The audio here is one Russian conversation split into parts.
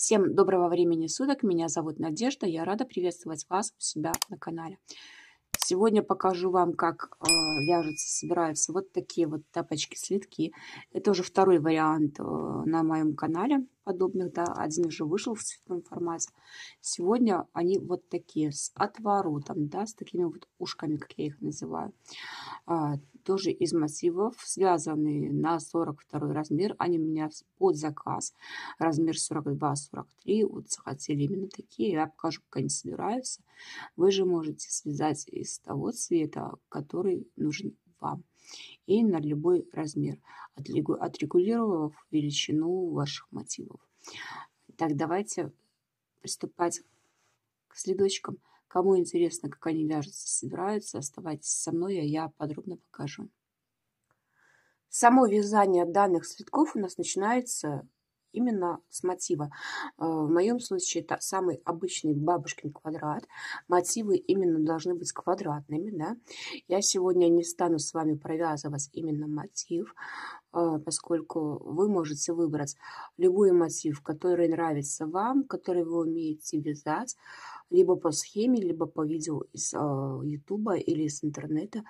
Всем доброго времени суток. Меня зовут Надежда. Я рада приветствовать вас у себя на канале. Сегодня покажу вам, как э, вяжутся, собираются вот такие вот тапочки-слитки. Это уже второй вариант э, на моем канале подобных, да, один уже вышел в цветном формате. Сегодня они вот такие, с отворотом, да, с такими вот ушками, как я их называю. А, тоже из массивов, связанные на 42 размер, они у меня под заказ, размер 42-43, вот захотели именно такие, я покажу, как они собираются. Вы же можете связать из того цвета, который нужен вам и на любой размер, отрегулировав величину ваших мотивов. Так, давайте приступать к следочкам. Кому интересно, как они вяжутся, собираются, оставайтесь со мной, а я подробно покажу. Само вязание данных следков у нас начинается именно с мотива. Э, в моем случае это самый обычный бабушкин квадрат. Мотивы именно должны быть квадратными. Да? Я сегодня не стану с вами провязывать именно мотив, э, поскольку вы можете выбрать любой мотив, который нравится вам, который вы умеете вязать, либо по схеме, либо по видео из э, Ютуба или из интернета.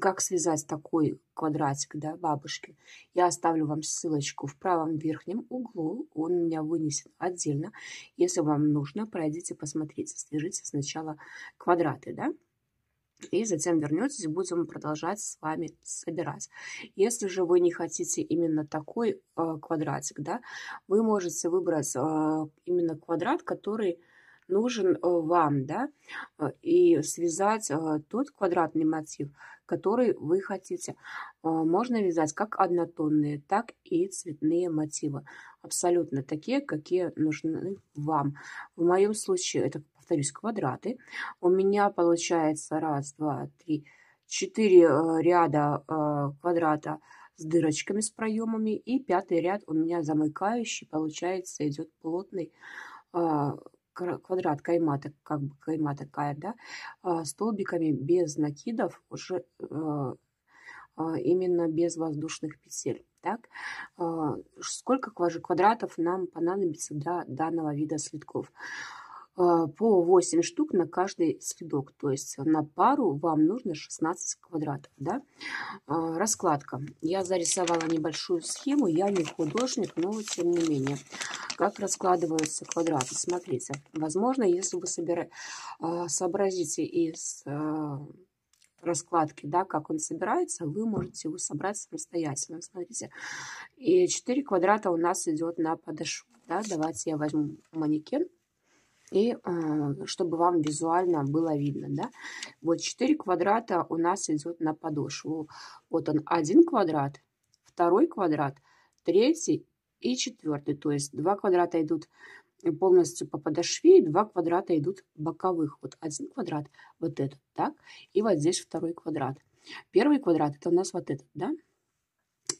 Как связать такой квадратик, да, бабушки? Я оставлю вам ссылочку в правом верхнем углу, он у меня вынесен отдельно. Если вам нужно, пройдите, посмотрите, свяжите сначала квадраты, да? И затем вернетесь, будем продолжать с вами собирать. Если же вы не хотите именно такой э, квадратик, да, вы можете выбрать э, именно квадрат, который нужен э, вам, да, э, и связать э, тот квадратный мотив, который вы хотите. Можно вязать как однотонные, так и цветные мотивы. Абсолютно такие, какие нужны вам. В моем случае это, повторюсь, квадраты. У меня получается раз, два, три, четыре ряда квадрата с дырочками, с проемами. И пятый ряд у меня замыкающий, получается, идет плотный квадрат каймата, как бы кайма такая, да, а, столбиками без накидов, уже а, а, именно без воздушных петель. Так, сколько квадратов нам понадобится для данного вида следков? А, по 8 штук на каждый следок. То есть на пару вам нужно 16 квадратов. Да? А, раскладка. Я зарисовала небольшую схему. Я не художник, но тем не менее. Как раскладываются квадраты. Смотрите. Возможно, если вы собира... А, сообразите из раскладки, да, как он собирается, вы можете его собрать самостоятельно. Смотрите, и 4 квадрата у нас идет на подошву. Да. Давайте я возьму манекен и э, чтобы вам визуально было видно. Да? Вот 4 квадрата у нас идет на подошву. Вот он, один квадрат, второй квадрат, третий и четвертый. То есть два квадрата идут полностью по подошве, и два квадрата идут боковых. Вот один квадрат, вот этот, так, и вот здесь второй квадрат. Первый квадрат это у нас вот этот, да.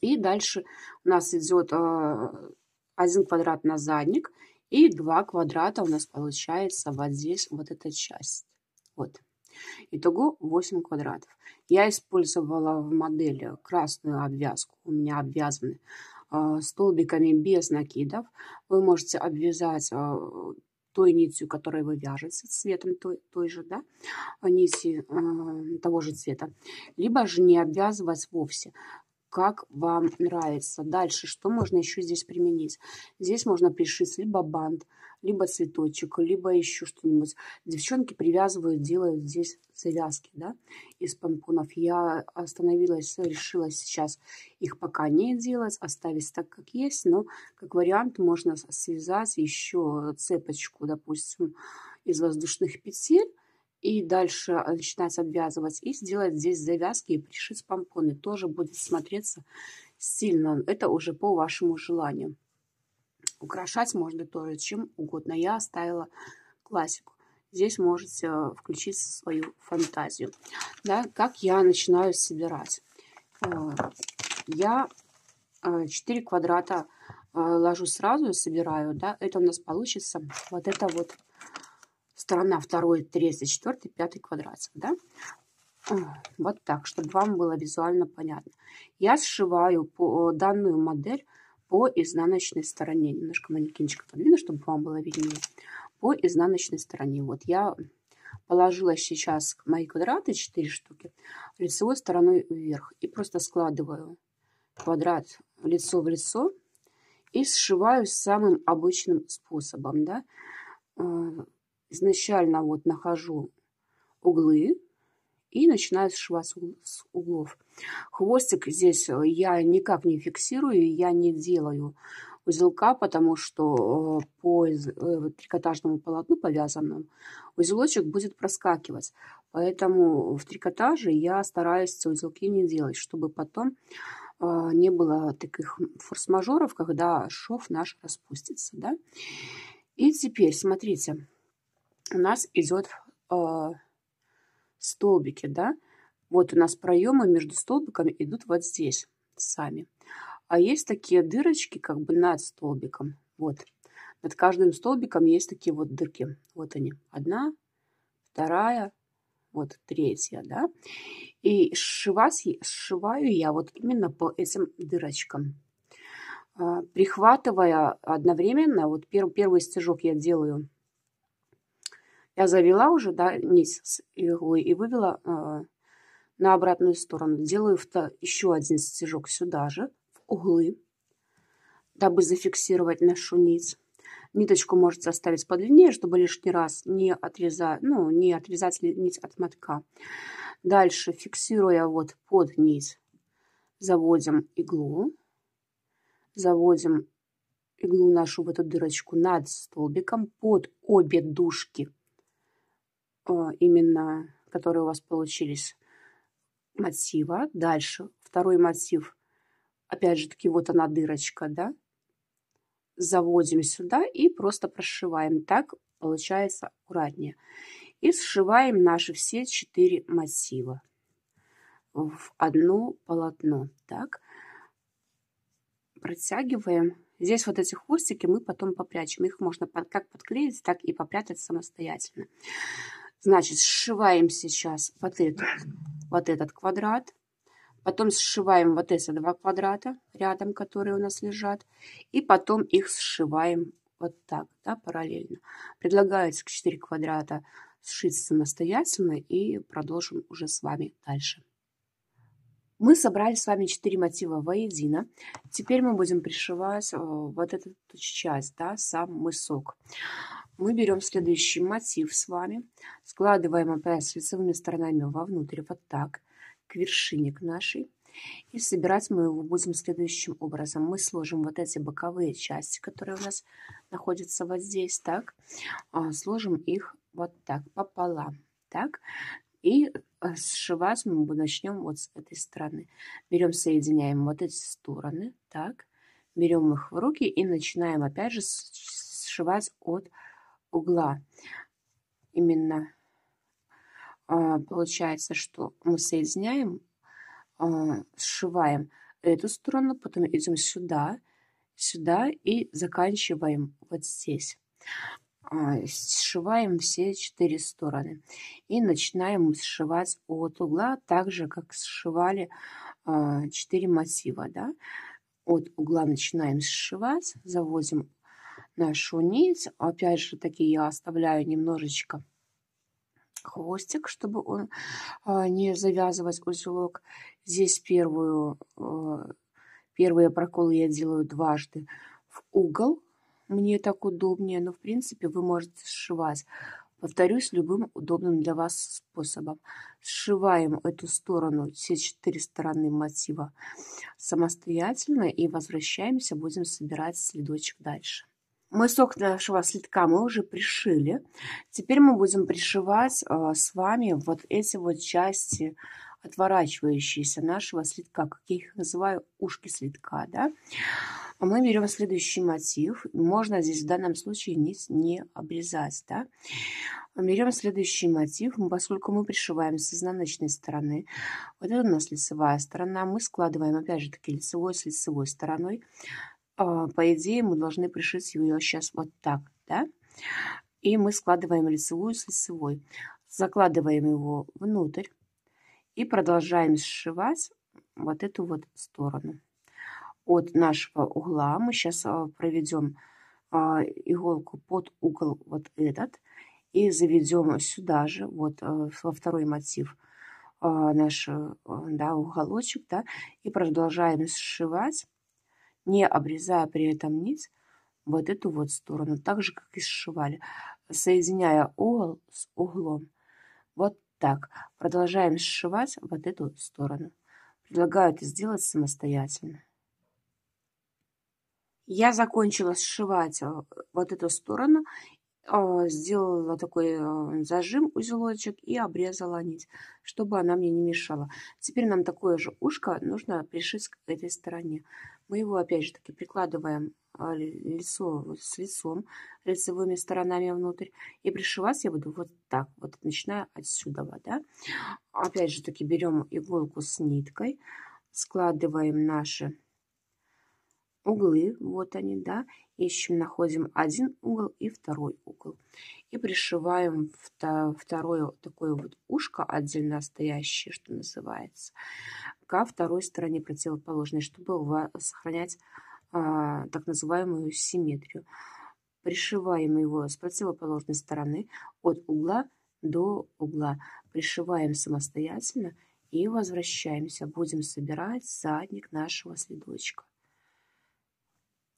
И дальше у нас идет э, один квадрат на задник и два квадрата у нас получается вот здесь, вот эта часть. Вот. Итого 8 квадратов. Я использовала в модели красную обвязку. У меня обвязаны э, столбиками без накидов. Вы можете обвязать э, той нитью, которой вы вяжете, цветом той, той же, да, э, нити э, того же цвета. Либо же не обвязывать вовсе как вам нравится. Дальше, что можно еще здесь применить? Здесь можно пришить либо бант, либо цветочек, либо еще что-нибудь. Девчонки привязывают, делают здесь завязки, да, из помпонов. Я остановилась, решила сейчас их пока не делать, оставить так, как есть, но как вариант можно связать еще цепочку, допустим, из воздушных петель, и дальше а, начинать обвязывать и сделать здесь завязки и пришить помпоны. Тоже будет смотреться сильно. Это уже по вашему желанию. Украшать можно тоже чем угодно. Я оставила классику. Здесь можете а, включить свою фантазию. Да, как я начинаю собирать. Э, я 4 э, квадрата э, ложу сразу и собираю. Да, это у нас получится вот это вот сторона второй, третий, четвертый, пятый квадратик, да? А, вот так, чтобы вам было визуально понятно. Я сшиваю по, э, данную модель по изнаночной стороне. Немножко манекенчик подвину, чтобы вам было виднее. По изнаночной стороне. Вот я положила сейчас мои квадраты, 4 штуки, лицевой стороной вверх. И просто складываю квадрат лицо в лицо и сшиваю самым обычным способом, да, э, изначально вот нахожу углы и начинаю сшивать с углов. Хвостик здесь э, я никак не фиксирую, я не делаю узелка, потому что э, по э, трикотажному полотну повязанному узелочек будет проскакивать. Поэтому в трикотаже я стараюсь узелки не делать, чтобы потом не было таких форс-мажоров, когда шов наш распустится. Да? И теперь, смотрите, у нас идет э, столбики, да, вот у нас проемы между столбиками идут вот здесь сами. А есть такие дырочки как бы над столбиком, вот. Над каждым столбиком есть такие вот дырки, вот они, одна, вторая, вот третья, да. И сшиваю я вот именно по этим дырочкам а, прихватывая одновременно, вот первый первый стежок я делаю я завела уже, да, низ с и вывела э, на обратную сторону. Делаю еще один стежок сюда же, в углы, дабы зафиксировать нашу низ. Ниточку можете оставить подлиннее, чтобы лишний раз не отрезать, ну, не отрезать нить от мотка. Дальше, фиксируя вот под низ, заводим иглу, заводим иглу нашу в эту дырочку над столбиком под обе дужки Э, именно, которые у вас получились, мотива. Дальше второй мотив, опять же таки, вот она дырочка, да, заводим сюда и просто прошиваем. Так получается аккуратнее. И сшиваем наши все четыре мотива в одно полотно. Так, протягиваем. Здесь вот эти хвостики мы потом попрячем. Их можно как подклеить, так и попрятать самостоятельно. Значит, сшиваем сейчас вот этот, вот этот квадрат. Потом сшиваем вот эти два квадрата рядом, которые у нас лежат. И потом их сшиваем вот так, да, параллельно. Предлагается 4 квадрата сшить самостоятельно и продолжим уже с вами дальше. Мы собрали с вами 4 мотива воедино. Теперь мы будем пришивать э, вот эту часть, да, сам мысок. Мы берем следующий мотив с вами, складываем опять лицевыми сторонами вовнутрь, вот так, к вершине к нашей. И собирать мы его будем следующим образом. Мы сложим вот эти боковые части, которые у нас находятся вот здесь, так, а, сложим их вот так, пополам, так. И э, сшивать мы начнем вот с этой стороны. Берем, соединяем вот эти стороны, так, берем их в руки и начинаем опять же сшивать от угла. Именно а, получается, что мы соединяем, а, сшиваем эту сторону, потом идем сюда, сюда и заканчиваем вот здесь. А, сшиваем все четыре стороны и начинаем сшивать от угла, так же, как сшивали четыре массива, Да? От угла начинаем сшивать, заводим нашу нить. Опять же таки я оставляю немножечко хвостик, чтобы он а, не завязывать узелок. Здесь первую, а, первые проколы я делаю дважды в угол. Мне так удобнее, но в принципе вы можете сшивать. Повторюсь, любым удобным для вас способом. Сшиваем эту сторону, все четыре стороны мотива самостоятельно и возвращаемся, будем собирать следочек дальше. Мы сок нашего слитка мы уже пришили. Теперь мы будем пришивать э, с вами вот эти вот части отворачивающиеся нашего слитка, как я их называю, ушки слитка, да. А мы берем следующий мотив. Можно здесь в данном случае низ не обрезать, да. Берем следующий мотив, поскольку мы пришиваем с изнаночной стороны. Вот это у нас лицевая сторона. Мы складываем, опять же таки, лицевой с лицевой стороной. А, по идее, мы должны пришить ее сейчас вот так, да? И мы складываем лицевую с лицевой. Закладываем его внутрь и продолжаем сшивать вот эту вот сторону. От нашего угла мы сейчас а, проведем а, иголку под угол вот этот и заведем сюда же, вот во второй мотив наш да, уголочек, да, и продолжаем сшивать не обрезая при этом низ вот эту вот сторону, так же, как и сшивали, соединяя угол с углом. Вот так. Продолжаем сшивать вот эту сторону. Предлагаю это сделать самостоятельно. Я закончила сшивать э, вот эту сторону а, сделала такой э, зажим, узелочек и обрезала нить, чтобы она мне не мешала. Теперь нам такое же ушко нужно пришить к этой стороне. Мы его опять же таки прикладываем а, лицо с лицом, лицевыми сторонами внутрь. И пришивать я буду вот так, вот начиная отсюда, да. Опять же таки берем иголку с ниткой, складываем наши углы, вот они, да, ищем, находим один угол и второй угол. И пришиваем второе такое вот ушко отдельно стоящее, что называется, ко второй стороне противоположной, чтобы сохранять а, так называемую симметрию. Пришиваем его с противоположной стороны от угла до угла. Пришиваем самостоятельно и возвращаемся. Будем собирать задник нашего следочка.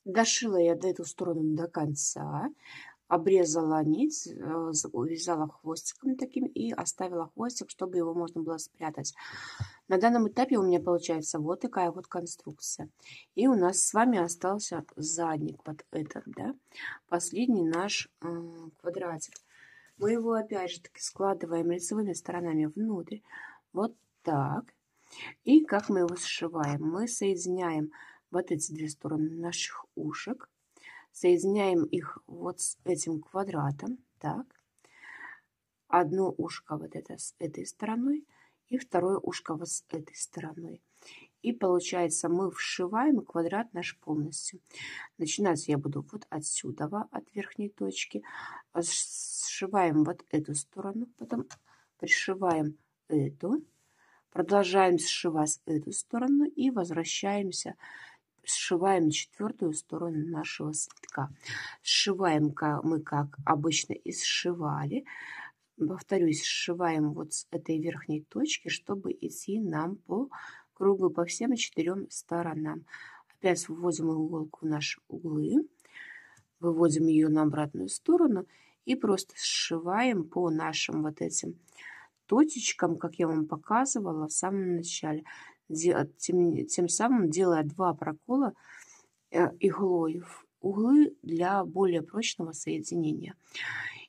Дошила я до эту сторону до конца, обрезала нить, э, увязала хвостиком таким и оставила хвостик, чтобы его можно было спрятать. На данном этапе у меня получается вот такая вот конструкция. И у нас с вами остался задник вот этот, да, последний наш квадратик. Мы его опять же таки складываем лицевыми сторонами внутрь, вот так. И как мы его сшиваем? Мы соединяем вот эти две стороны наших ушек. Соединяем их вот с этим квадратом. Так. Одно ушко вот это с этой стороной и второе ушко вот с этой стороной. И получается мы вшиваем квадрат наш полностью. Начинать я буду вот отсюда, от верхней точки. Э, сшиваем вот эту сторону, потом пришиваем эту. Продолжаем сшивать эту сторону и возвращаемся сшиваем четвертую сторону нашего слитка. Сшиваем как мы, как обычно, и сшивали. Повторюсь, сшиваем вот с этой верхней точки, чтобы идти нам по кругу, по всем четырем сторонам. Опять вводим иголку в наши углы, выводим ее на обратную сторону и просто сшиваем по нашим вот этим точечкам, как я вам показывала в самом начале тем, тем самым делая два прокола э, иглой в углы для более прочного соединения.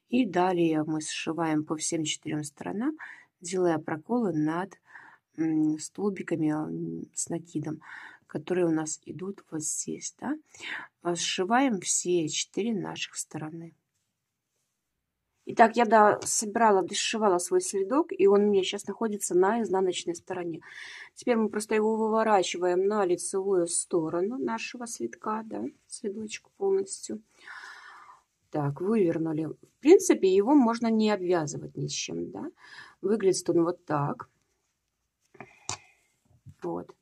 И далее мы сшиваем по всем четырем сторонам, делая проколы над столбиками э, с накидом, которые у нас идут вот здесь. Да? Сшиваем все четыре наших стороны. Итак, я до собирала, дешевала свой следок, и он у меня сейчас находится на изнаночной стороне. Теперь мы просто его выворачиваем на лицевую сторону нашего следка, да, следочку полностью. Так, вывернули. В принципе, его можно не обвязывать ни с чем, да. Выглядит он вот так. Вот.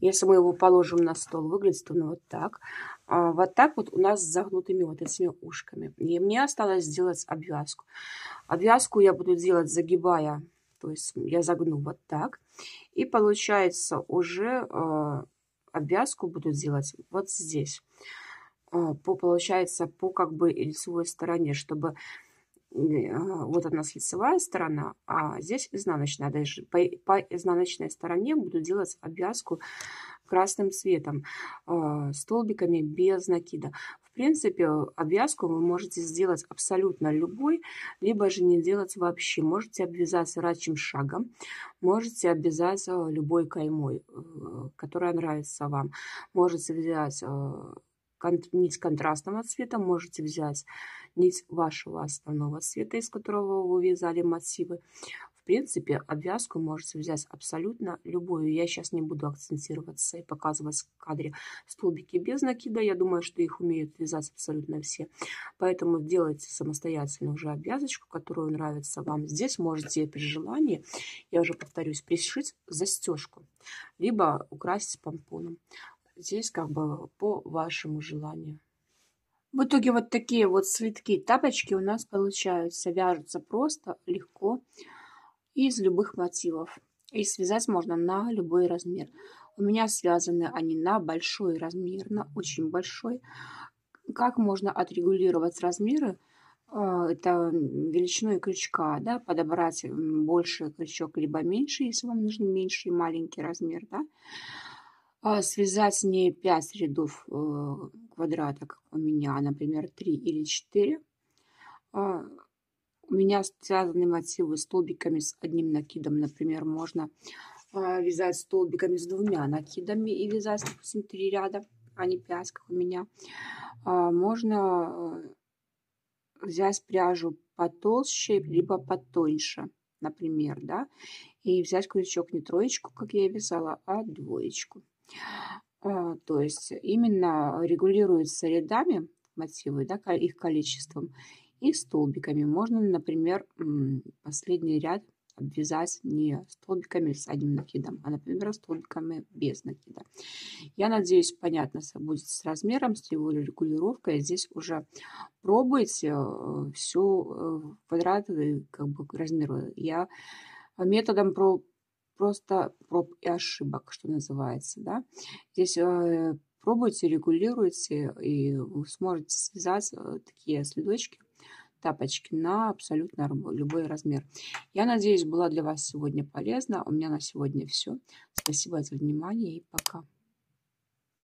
Если мы его положим на стол, выглядит он вот так. А, вот так вот у нас с загнутыми вот этими ушками. И мне осталось сделать обвязку. Обвязку я буду делать загибая, то есть я загну вот так. И получается уже а, обвязку буду делать вот здесь. А, по, получается, по как бы лицевой стороне, чтобы а, вот у нас лицевая сторона, а здесь изнаночная. Даже по, по изнаночной стороне буду делать обвязку красным цветом, а, столбиками без накида. В принципе, обвязку вы можете сделать абсолютно любой, либо же не делать вообще. Можете обвязаться рачьим шагом, можете обвязаться любой каймой, э, которая нравится вам. Можете взять нить контрастного цвета можете взять нить вашего основного цвета, из которого вы вязали массивы. В принципе, обвязку можете взять абсолютно любую. Я сейчас не буду акцентироваться и показывать в кадре столбики без накида. Я думаю, что их умеют вязать абсолютно все. Поэтому делайте самостоятельно уже обвязочку, которую нравится вам. Здесь можете при желании, я уже повторюсь, пришить застежку, либо украсить помпоном. Здесь как бы по вашему желанию. В итоге вот такие вот слитки тапочки у нас получаются. Вяжутся просто, легко из любых мотивов. И связать можно на любой размер. У меня связаны они на большой размер, на очень большой. Как можно отрегулировать размеры? Э, это величиной крючка, да, подобрать больше крючок, либо меньше, если вам нужен меньший, маленький размер, да. А, связать с ней 5 рядов э, квадрата, как у меня, например, 3 или 4. А, у меня связаны мотивы столбиками с одним накидом. Например, можно а, вязать столбиками с двумя накидами и вязать, допустим, 3 ряда, а не 5, как у меня. Можно э, взять пряжу потолще, либо потоньше, например, да, и взять крючок не троечку, как я вязала, а двоечку. А, то есть именно регулируется рядами мотивы, да, их количеством и столбиками. Можно, например, последний ряд обвязать не столбиками с одним накидом, а, например, столбиками без накида. Я надеюсь, понятно будет с размером, с его регулировкой. Здесь уже пробуйте э, все э, квадраты, как бы размеры. Я методом проб просто проб и ошибок, что называется. Да? Здесь э, пробуйте, регулируйте, и вы сможете связать э, такие следочки, тапочки на абсолютно любой размер. Я надеюсь, была для вас сегодня полезна. У меня на сегодня все. Спасибо за внимание и пока.